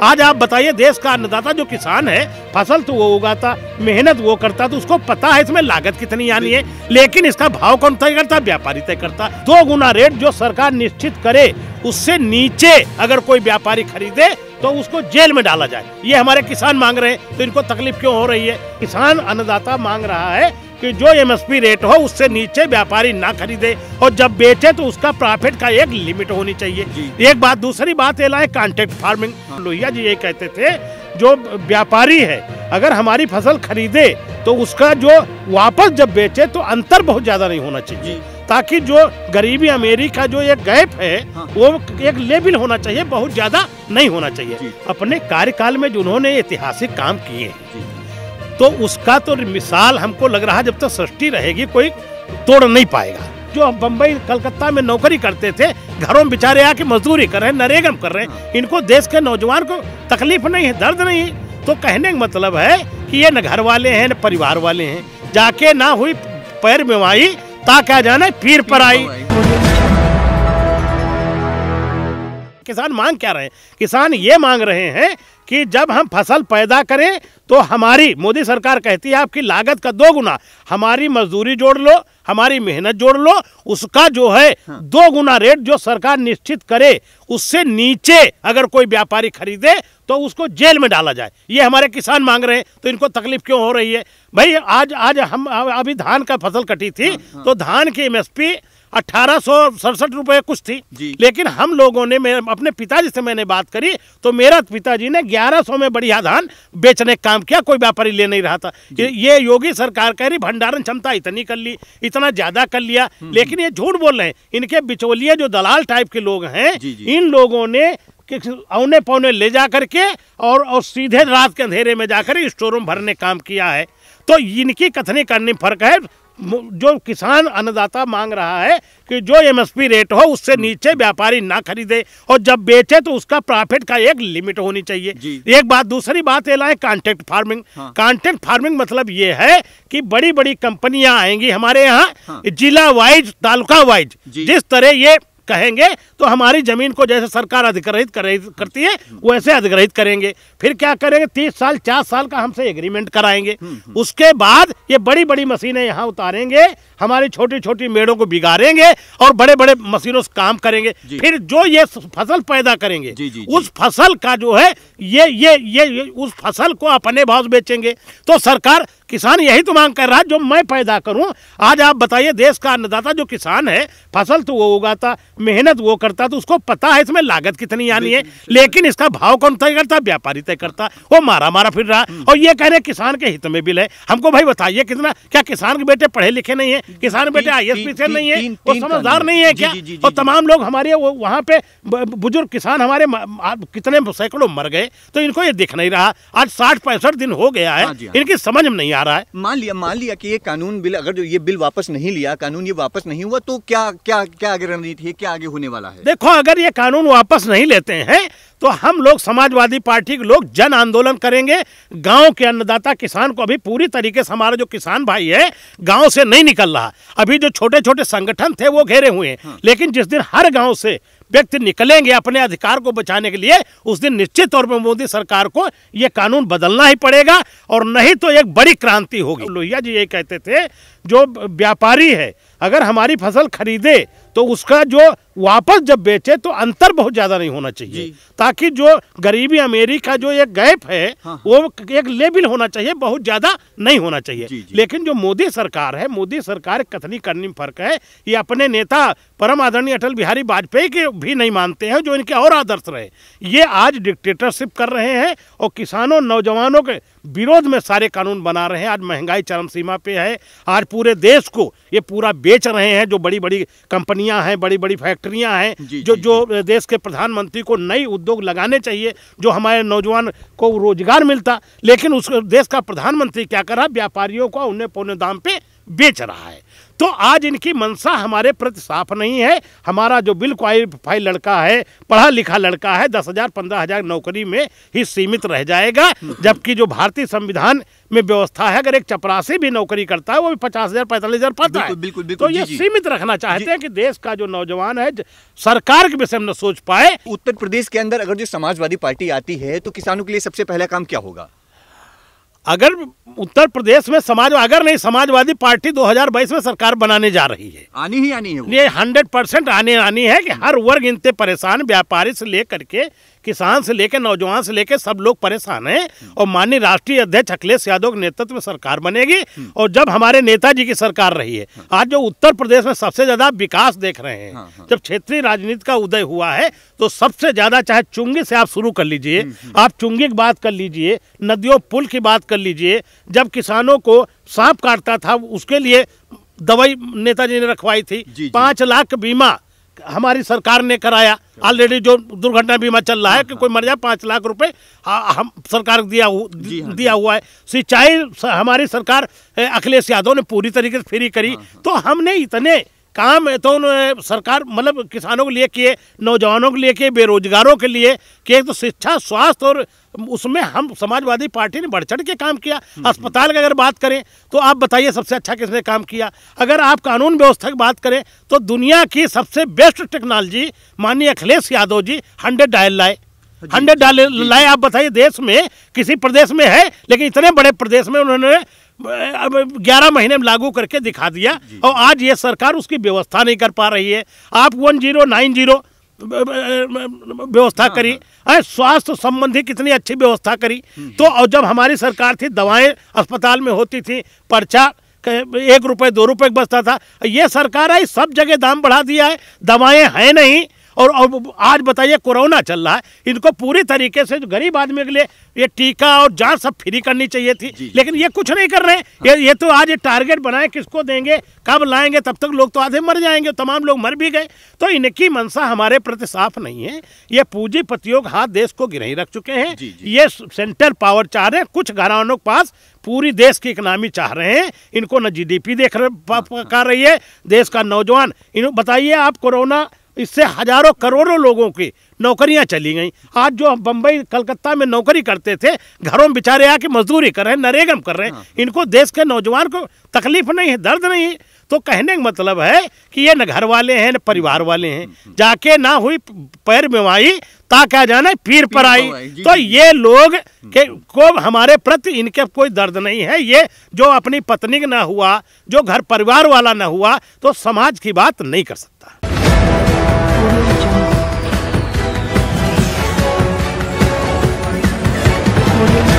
आज आप बताइए देश का अन्नदाता जो किसान है फसल तो वो उगाता मेहनत वो करता तो उसको पता है इसमें लागत कितनी आनी है लेकिन इसका भाव कौन तय करता व्यापारी तय करता दो गुना रेट जो सरकार निश्चित करे उससे नीचे अगर कोई व्यापारी खरीदे तो उसको जेल में डाला जाए ये हमारे किसान मांग रहे हैं तो इनको तकलीफ क्यों हो रही है किसान अन्नदाता मांग रहा है कि जो एमएसपी रेट हो उससे नीचे व्यापारी ना खरीदे और जब बेचे तो उसका प्रॉफिट का एक लिमिट होनी चाहिए एक बात दूसरी बात ये लाए कॉन्ट्रैक्ट फार्मिंग हाँ। लोहिया जी ये कहते थे जो व्यापारी है अगर हमारी फसल खरीदे तो उसका जो वापस जब बेचे तो अंतर बहुत ज्यादा नहीं होना चाहिए ताकि जो गरीबी अमेरी का जो एक गैप है हाँ। वो एक लेवल होना चाहिए बहुत ज्यादा नहीं होना चाहिए अपने कार्यकाल में जो उन्होंने ऐतिहासिक काम किए तो उसका तो मिसाल हमको लग रहा जब तक तो सृष्टि रहेगी कोई तोड़ नहीं पाएगा जो हम बम्बई कलकत्ता में नौकरी करते थे घरों में बेचारे आके मजदूरी कर रहे हैं नरेगम कर रहे हैं हाँ। इनको देश के नौजवान को तकलीफ नहीं है दर्द नहीं तो कहने का मतलब है कि ये न घर वाले हैं न परिवार वाले हैं जाके ना हुई पैर में आई ता क्या जाना पीर पर आई किसान मांग क्या रहे हैं किसान ये मांग रहे हैं कि जब हम फसल पैदा करें तो हमारी मोदी सरकार कहती है आपकी लागत का दो गुना हमारी मजदूरी जोड़ लो हमारी मेहनत जोड़ लो उसका जो है हाँ। दो गुना रेट जो सरकार निश्चित करे उससे नीचे अगर कोई व्यापारी खरीदे तो उसको जेल में डाला जाए ये हमारे किसान मांग रहे हैं तो इनको तकलीफ क्यों हो रही है भाई आज आज हम अभी धान का फसल कटी थी हाँ, हाँ। तो धान की एमएसपी अट्ठारह सौ सड़सठ रुपये कुछ थी लेकिन हम लोगों ने मेरे, अपने पिताजी से मैंने बात करी तो मेरा पिताजी ने ग्यारह सौ में बढ़िया धान बेचने का काम किया कोई व्यापारी ले नहीं रहा था ये योगी सरकार कह रही भंडारण क्षमता इतनी कर ली इतना ज़्यादा कर लिया हम्म, हम्म। लेकिन ये झूठ बोल रहे हैं इनके बिचौलिए जो दलाल टाइप के लोग हैं इन लोगों ने औने पौने ले जा करके और, और सीधे रात के अंधेरे में जाकर स्टोर रूम भरने काम किया है तो इनकी कथनी करने फर्क है जो किसान अन्नदाता मांग रहा है कि जो एमएसपी रेट हो उससे हम्म। नीचे व्यापारी ना खरीदे और जब बेचे तो उसका प्रॉफिट का एक लिमिट होनी चाहिए एक बात दूसरी बात ये लाए कॉन्ट्रैक्ट फार्मिंग हाँ। कॉन्ट्रैक्ट फार्मिंग मतलब ये है कि बड़ी बड़ी कंपनियां आएंगी हमारे यहाँ हाँ। जिला वाइज तालुका वाइज जिस तरह ये कहेंगे तो हमारी जमीन को जैसे सरकार अधिग्रहित करती है वैसे अधिग्रहित करेंगे फिर क्या करेंगे तीस साल चार साल का हमसे एग्रीमेंट कराएंगे हम्म, हम्म। उसके बाद ये बड़ी बड़ी मशीनें यहाँ उतारेंगे हमारी छोटी छोटी मेड़ों को बिगाड़ेंगे और बड़े बड़े मशीनों से काम करेंगे फिर जो ये फसल पैदा करेंगे जी, जी, उस फसल का जो है ये ये ये, ये उस फसल को अपने भाव बेचेंगे तो सरकार किसान यही तो मांग कर रहा है जो मैं पैदा करूं आज आप बताइए देश का अन्नदाता जो किसान है फसल तो वो उगाता मेहनत वो करता तो उसको पता है इसमें लागत कितनी आनी है लेकिन इसका भाव कौन तय करता व्यापारी तय करता वो मारा मारा फिर रहा हम्म। और ये कह रहे किसान के हित में बिल है हमको भाई बताइए कितना क्या किसान के बेटे पढ़े लिखे नहीं है किसान बेटे आई से नहीं है वो समझदार नहीं है क्या और तमाम लोग हमारे वहाँ पे बुजुर्ग किसान हमारे कितने सैकड़ों मर गए तो इनको ये दिख नहीं रहा आज साठ पैंसठ दिन हो गया है हाँ हाँ। इनकी समझ में नहीं आ रहा है मान लिया मान लिया कि ये कानून बिल अगर जो ये बिल वापस नहीं लिया कानून ये वापस नहीं हुआ तो क्या क्या क्या रणनीति है क्या आगे होने वाला है देखो अगर ये कानून वापस नहीं लेते हैं तो हम लोग समाजवादी पार्टी के लोग जन आंदोलन करेंगे गांव के अन्नदाता किसान को अभी पूरी तरीके से हमारा जो किसान भाई है गांव से नहीं निकल रहा अभी जो छोटे छोटे संगठन थे वो घेरे हुए हैं हाँ। लेकिन जिस दिन हर गांव से व्यक्ति निकलेंगे अपने अधिकार को बचाने के लिए उस दिन निश्चित तौर पर मोदी सरकार को ये कानून बदलना ही पड़ेगा और नहीं तो एक बड़ी क्रांति होगी लोहिया जी ये कहते थे जो व्यापारी है अगर हमारी फसल खरीदे तो उसका जो वापस जब बेचे तो अंतर बहुत ज्यादा नहीं होना चाहिए ताकि जो गरीबी अमेरिका का जो एक गैप है हाँ। वो एक लेवल होना चाहिए बहुत ज्यादा नहीं होना चाहिए जी, जी। लेकिन जो मोदी सरकार है मोदी सरकार कथनी करने में फर्क है ये अपने नेता परम आदरणीय अटल बिहारी वाजपेयी के भी नहीं मानते हैं जो इनके और आदर्श रहे ये आज डिक्टेटरशिप कर रहे हैं और किसानों नौजवानों के विरोध में सारे कानून बना रहे हैं आज महंगाई चरम सीमा पे है आज पूरे देश को ये पूरा बेच रहे हैं जो बड़ी बड़ी कंपनियां हैं बड़ी बड़ी फैक्ट्री फैक्ट्रियां हैं जो जो देश के प्रधानमंत्री को नई उद्योग लगाने चाहिए जो हमारे नौजवान को रोजगार मिलता लेकिन उस देश का प्रधानमंत्री क्या कर रहा व्यापारियों को उन्हें पौने दाम पे बेच रहा है तो आज इनकी मनसा हमारे प्रति साफ नहीं है हमारा जो बिल क्वालिफाई लड़का है पढ़ा लिखा लड़का है दस हज़ार पंद्रह हज़ार नौकरी में ही सीमित रह जाएगा जबकि जो भारतीय संविधान में व्यवस्था है अगर एक चपरासी भी नौकरी करता है वो भी पचास हज़ार पैंतालीस हज़ार पाता है बिल्कुल, बिल्कुल, तो ये सीमित रखना चाहते हैं कि देश का जो नौजवान है सरकार के विषय में न सोच पाए उत्तर प्रदेश के अंदर अगर जो समाजवादी पार्टी आती है तो किसानों के लिए सबसे पहला काम क्या होगा अगर उत्तर प्रदेश में समाज अगर नहीं समाजवादी पार्टी 2022 में सरकार बनाने जा रही है आनी ही आनी है ये हंड्रेड परसेंट आने आनी है कि हर वर्ग इनते परेशान व्यापारी से लेकर के किसान से लेकर नौजवान से लेकर सब लोग परेशान हैं हम्म। और माननीय राष्ट्रीय अध्यक्ष अखिलेश यादव के नेतृत्व में सरकार बनेगी हम्म। और जब हमारे नेताजी की सरकार रही है हाँ। आज जो उत्तर प्रदेश में सबसे ज़्यादा विकास देख रहे हैं हाँ, हाँ। जब क्षेत्रीय राजनीति का उदय हुआ है तो सबसे ज़्यादा चाहे चुंगी से आप शुरू कर लीजिए हम्म, आप चुंगी की बात कर लीजिए नदियों पुल की बात कर लीजिए जब किसानों को सांप काटता था उसके लिए दवाई नेताजी ने रखवाई थी पांच लाख बीमा हमारी सरकार ने कराया ऑलरेडी जो दुर्घटना बीमा चल रहा है कि कोई मर जाए पाँच लाख रुपए हाँ, हम सरकार दिया हु, हाँ, दिया हुआ है सिंचाई हमारी सरकार अखिलेश यादव ने पूरी तरीके से फ्री करी हाँ, तो हमने इतने काम है तो सरकार मतलब किसानों के लिए किए नौजवानों के लिए किए बेरोजगारों के लिए किए तो शिक्षा स्वास्थ्य और उसमें हम समाजवादी पार्टी ने बढ़ चढ़ के काम किया हम्म, हम्म। अस्पताल की अगर बात करें तो आप बताइए सबसे अच्छा किसने काम किया अगर आप कानून व्यवस्था की बात करें तो दुनिया की सबसे बेस्ट टेक्नोलॉजी माननीय अखिलेश यादव जी हंड्रेड डायल लाए हंड्रेड डायल लाए आप बताइए देश में किसी प्रदेश में है लेकिन इतने बड़े प्रदेश में उन्होंने ग्यारह महीने में लागू करके दिखा दिया और आज ये सरकार उसकी व्यवस्था नहीं कर पा रही है आप वन जीरो नाइन जीरो व्यवस्था हाँ, करी हाँ। अरे स्वास्थ्य संबंधी कितनी अच्छी व्यवस्था करी हम्म, तो हम्म। और जब हमारी सरकार थी दवाएं अस्पताल में होती थी पर्चा एक रुपये दो रुपये बचता था ये सरकार आई सब जगह दाम बढ़ा दिया है दवाएँ हैं नहीं और, आज बताइए कोरोना चल रहा है इनको पूरी तरीके से जो गरीब आदमी के लिए ये टीका और जांच सब फ्री करनी चाहिए थी लेकिन ये कुछ नहीं कर रहे हैं हाँ। ये ये तो आज ये टारगेट बनाए किसको देंगे कब लाएंगे तब तक लोग तो आधे मर जाएंगे तमाम लोग मर भी गए तो इनकी मनसा हमारे प्रति साफ नहीं है ये पूंजीपतियों हाथ देश को गिरही रख चुके हैं ये सेंट्रल पावर चाह रहे हैं कुछ घरानों के पास पूरी देश की इकनॉमी चाह रहे हैं इनको न जी देख रहे, हाँ, हाँ। रही है देश का नौजवान इन बताइए आप कोरोना इससे हजारों करोड़ों लोगों की नौकरियां चली गईं आज जो हम बम्बई कलकत्ता में नौकरी करते थे घरों में बेचारे आके मजदूरी कर रहे हैं नरेगम कर रहे हैं हाँ। इनको देश के नौजवान को तकलीफ नहीं है दर्द नहीं है तो कहने का मतलब है कि ये न घर वाले हैं न परिवार वाले हैं हम्म। जाके ना हुई पैर आई ता क्या जाने पीर पर आई तो ये लोग हम्म। के को हमारे प्रति इनके कोई दर्द नहीं है ये जो अपनी पत्नी ना हुआ जो घर परिवार वाला ना हुआ तो समाज की बात नहीं कर सकता you.